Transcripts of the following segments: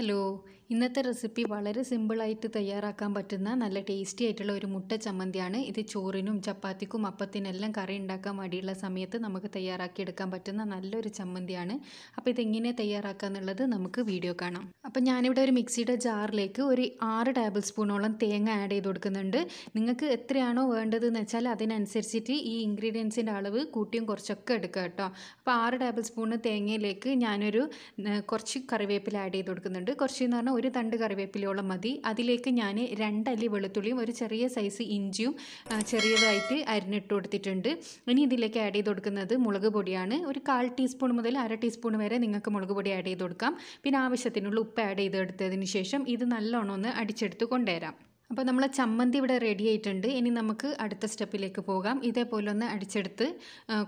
Hello ഇന്നത്തെ recipe വളരെ സിമ്പിളായിട്ട് തയ്യാറാക്കാൻ പറ്റുന്ന നല്ല ടേസ്റ്റി ആയിട്ടുള്ള ഒരു മുട്ട ചമ്മന്തിയാണ് ഇത് ചോറിനും ചപ്പാത്തിക്കും അപ്പത്തിനെല്ലാം കറി ഉണ്ടാക്കാൻ വേണ്ടിയുള്ള സമയത്ത് നമുക്ക് തയ്യാറാക്കിയെടുക്കാൻ പറ്റുന്ന നല്ലൊരു ചമ്മന്തിയാണ് അപ്പോൾ ഇതെങ്ങനെ എന്നുള്ളത് നമുക്ക് വീഡിയോ കാണാം അപ്പോൾ ഞാനിവിടെ ഒരു മിക്സിയുടെ ജാറിലേക്ക് ഒരു ആറ് ടേബിൾ സ്പൂണോളം തേങ്ങ ആഡ് ചെയ്ത് കൊടുക്കുന്നുണ്ട് നിങ്ങൾക്ക് എത്രയാണോ വേണ്ടതെന്ന് വെച്ചാൽ അതിനനുസരിച്ചിട്ട് ഈ ഇൻഗ്രീഡിയൻസിൻ്റെ അളവ് കൂട്ടിയും കുറച്ചൊക്കെ എടുക്കുക കേട്ടോ അപ്പോൾ ആറ് ടേബിൾ സ്പൂണ് തേങ്ങയിലേക്ക് ഞാനൊരു കുറച്ച് കറിവേപ്പില ആഡ് ചെയ്ത് കൊടുക്കുന്നുണ്ട് കുറച്ച് എന്ന് പറഞ്ഞാൽ ഒരു തണ്ട് കറിവേപ്പിലയോളം മതി അതിലേക്ക് ഞാൻ രണ്ടല്ലി വെളുത്തുള്ളിയും ഒരു ചെറിയ സൈസ് ഇഞ്ചിയും ചെറിയതായിട്ട് അരിഞ്ഞിട്ട് കൊടുത്തിട്ടുണ്ട് ഇനി ഇതിലേക്ക് ആഡ് ചെയ്ത് കൊടുക്കുന്നത് മുളക് പൊടിയാണ് ഒരു കാൽ ടീസ്പൂൺ മുതൽ അര ടീസ്പൂൺ വരെ നിങ്ങൾക്ക് മുളക് പൊടി ആഡ് ചെയ്ത് കൊടുക്കാം പിന്നെ ആവശ്യത്തിനുള്ള ഉപ്പ് ആഡ് എടുത്തതിന് ശേഷം ഇത് നല്ലോണം ഒന്ന് അടിച്ചെടുത്ത് കൊണ്ടുവരാം അപ്പോൾ നമ്മൾ ചമ്മന്തി ഇവിടെ റെഡി ആയിട്ടുണ്ട് ഇനി നമുക്ക് അടുത്ത സ്റ്റെപ്പിലേക്ക് പോകാം ഇതേപോലെ ഒന്ന് അടിച്ചെടുത്ത്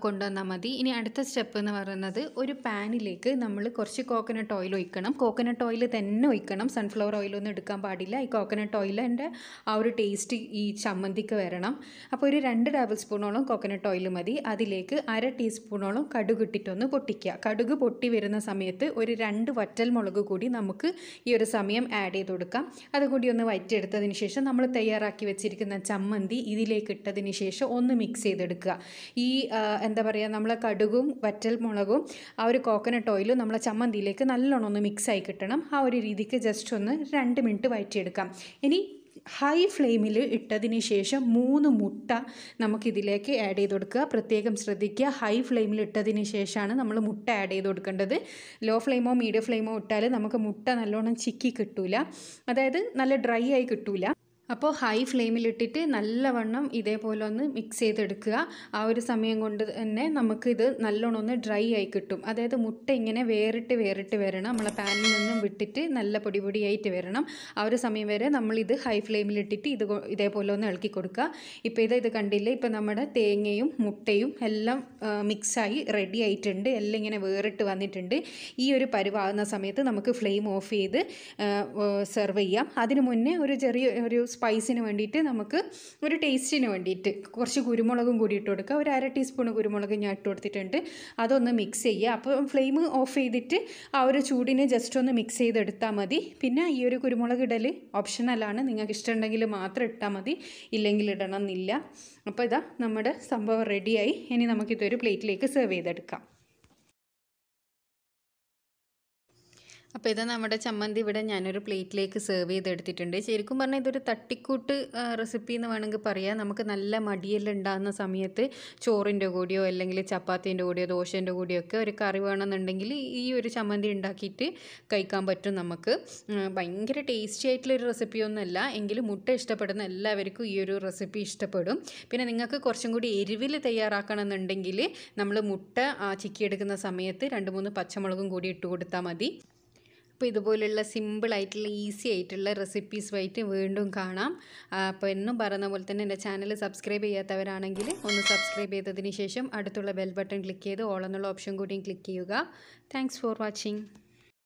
കൊണ്ടുവന്നാൽ മതി ഇനി അടുത്ത സ്റ്റെപ്പ് എന്ന് പറയുന്നത് ഒരു പാനിലേക്ക് നമ്മൾ കുറച്ച് കോക്കനട്ട് ഓയിൽ ഒഴിക്കണം കോക്കനട്ട് ഓയിൽ തന്നെ ഒഴിക്കണം സൺഫ്ലവർ ഓയിലൊന്നും എടുക്കാൻ പാടില്ല ഈ കോക്കനട്ട് ഓയിലിൻ്റെ ആ ഒരു ടേസ്റ്റ് ഈ ചമ്മന്തിക്ക് വരണം അപ്പോൾ ഒരു രണ്ട് ടേബിൾ സ്പൂണോളം കോക്കനട്ട് ഓയിൽ മതി അതിലേക്ക് അര ടീസ്പൂണോളം കടുക് ഇട്ടിട്ടൊന്ന് പൊട്ടിക്കുക കടുക് പൊട്ടി വരുന്ന സമയത്ത് ഒരു രണ്ട് വറ്റൽ മുളക് കൂടി നമുക്ക് ഈ ഒരു സമയം ആഡ് ചെയ്ത് കൊടുക്കാം അതുകൂടി ഒന്ന് വറ്റിയെടുത്തതിന് ശേഷം ശേഷം നമ്മൾ തയ്യാറാക്കി വെച്ചിരിക്കുന്ന ചമ്മന്തി ഇതിലേക്ക് ഇട്ടതിന് ശേഷം ഒന്ന് മിക്സ് ചെയ്തെടുക്കുക ഈ എന്താ പറയുക നമ്മൾ കടുകും വറ്റൽ മുളകും ആ ഒരു കോക്കനട്ട് ഓയിലും നമ്മളെ ചമ്മന്തിയിലേക്ക് നല്ലോണം ഒന്ന് മിക്സ് ആയി കിട്ടണം ആ ഒരു രീതിക്ക് ജസ്റ്റ് ഒന്ന് രണ്ട് മിനിറ്റ് വയറ്റിയെടുക്കാം ഇനി ഹൈ ഫ്ലെയിമിൽ ഇട്ടതിന് ശേഷം മൂന്ന് മുട്ട നമുക്കിതിലേക്ക് ആഡ് ചെയ്ത് കൊടുക്കുക പ്രത്യേകം ശ്രദ്ധിക്കുക ഹൈ ഫ്ലെയിമിൽ ഇട്ടതിന് ശേഷമാണ് നമ്മൾ മുട്ട ആഡ് ചെയ്ത് കൊടുക്കേണ്ടത് ലോ ഫ്ലെയിമോ മീഡിയം ഫ്ലെയിമോ ഇട്ടാൽ നമുക്ക് മുട്ട നല്ലോണം ചിക്കി കിട്ടൂല അതായത് നല്ല ഡ്രൈ ആയി കിട്ടൂല അപ്പോൾ ഹൈ ഫ്ലെയിമിലിട്ടിട്ട് നല്ലവണ്ണം ഇതേപോലെ ഒന്ന് മിക്സ് ചെയ്തെടുക്കുക ആ ഒരു സമയം കൊണ്ട് തന്നെ നമുക്കിത് നല്ലോണം ഒന്ന് ഡ്രൈ ആയി കിട്ടും അതായത് മുട്ട ഇങ്ങനെ വേറിട്ട് വേറിട്ട് വരണം നമ്മളെ പാനിൽ നിന്നും വിട്ടിട്ട് നല്ല പൊടി പൊടിയായിട്ട് വരണം ആ ഒരു സമയം വരെ നമ്മളിത് ഹൈ ഫ്ലെയിമിലിട്ടിട്ട് ഇത് ഇതേപോലെ ഒന്ന് ഇളക്കി കൊടുക്കുക ഇപ്പോൾ ഇത് ഇത് കണ്ടില്ല ഇപ്പോൾ നമ്മുടെ തേങ്ങയും മുട്ടയും എല്ലാം മിക്സായി റെഡി ആയിട്ടുണ്ട് എല്ലാം ഇങ്ങനെ വേറിട്ട് വന്നിട്ടുണ്ട് ഈ ഒരു പരുവാകുന്ന സമയത്ത് നമുക്ക് ഫ്ലെയിം ഓഫ് ചെയ്ത് സെർവ് ചെയ്യാം അതിന് മുന്നേ ഒരു ചെറിയ ഒരു സ്പൈസിന് വേണ്ടിയിട്ട് നമുക്ക് ഒരു ടേസ്റ്റിന് വേണ്ടിയിട്ട് കുറച്ച് കുരുമുളകും കൂടി ഇട്ട് കൊടുക്കുക ഒരു അര ടീസ്പൂൺ കുരുമുളക് ഞാൻ ഇട്ട് കൊടുത്തിട്ടുണ്ട് അതൊന്ന് മിക്സ് ചെയ്യുക അപ്പോൾ ഫ്ലെയിം ഓഫ് ചെയ്തിട്ട് ആ ഒരു ചൂടിനെ ജസ്റ്റ് ഒന്ന് മിക്സ് ചെയ്തെടുത്താൽ മതി പിന്നെ ഈ ഒരു കുരുമുളക് ഇടൽ ഓപ്ഷണലാണ് നിങ്ങൾക്ക് ഇഷ്ടമുണ്ടെങ്കിൽ മാത്രം ഇട്ടാൽ മതി ഇല്ലെങ്കിൽ ഇടണം എന്നില്ല അപ്പോൾ ഇതാ നമ്മുടെ സംഭവം റെഡിയായി ഇനി നമുക്കിതൊരു പ്ലേറ്റിലേക്ക് സെർവ് ചെയ്തെടുക്കാം അപ്പോൾ ഇത് നമ്മുടെ ചമ്മന്തി ഇവിടെ ഞാനൊരു പ്ലേറ്റിലേക്ക് സെർവ് ചെയ്തെടുത്തിട്ടുണ്ട് ശരിക്കും പറഞ്ഞാൽ ഇതൊരു തട്ടിക്കൂട്ട് റെസിപ്പി എന്ന് വേണമെങ്കിൽ പറയാം നമുക്ക് നല്ല മടിയെല്ലാം സമയത്ത് ചോറിൻ്റെ കൂടിയോ അല്ലെങ്കിൽ ചപ്പാത്തിൻ്റെ കൂടിയോ ദോശേൻ്റെ കൂടിയോ ഒക്കെ ഒരു കറി വേണമെന്നുണ്ടെങ്കിൽ ഈ ഒരു ചമ്മന്തി ഉണ്ടാക്കിയിട്ട് കഴിക്കാൻ പറ്റും നമുക്ക് ഭയങ്കര ടേസ്റ്റി ആയിട്ടുള്ളൊരു റെസിപ്പിയൊന്നുമല്ല എങ്കിലും മുട്ട ഇഷ്ടപ്പെടുന്ന എല്ലാവർക്കും ഈ ഒരു റെസിപ്പി ഇഷ്ടപ്പെടും പിന്നെ നിങ്ങൾക്ക് കുറച്ചും കൂടി എരിവിൽ തയ്യാറാക്കണമെന്നുണ്ടെങ്കിൽ നമ്മൾ മുട്ട ചിക്കിയെടുക്കുന്ന സമയത്ത് രണ്ട് മൂന്ന് പച്ചമുളകും കൂടി ഇട്ട് കൊടുത്താൽ മതി അപ്പോൾ സിമ്പിൾ സിമ്പിളായിട്ടുള്ള ഈസി ആയിട്ടുള്ള റെസിപ്പീസുമായിട്ട് വീണ്ടും കാണാം അപ്പോൾ എന്നും പറയുന്ന പോലെ തന്നെ എൻ്റെ ചാനൽ സബ്സ്ക്രൈബ് ചെയ്യാത്തവരാണെങ്കിൽ ഒന്ന് സബ്സ്ക്രൈബ് ചെയ്തതിന് ശേഷം അടുത്തുള്ള ബെൽ ബട്ടൺ ക്ലിക്ക് ചെയ്ത് ഓൾ എന്നുള്ള ഓപ്ഷൻ കൂടിയും ക്ലിക്ക് ചെയ്യുക താങ്ക്സ് ഫോർ വാച്ചിങ്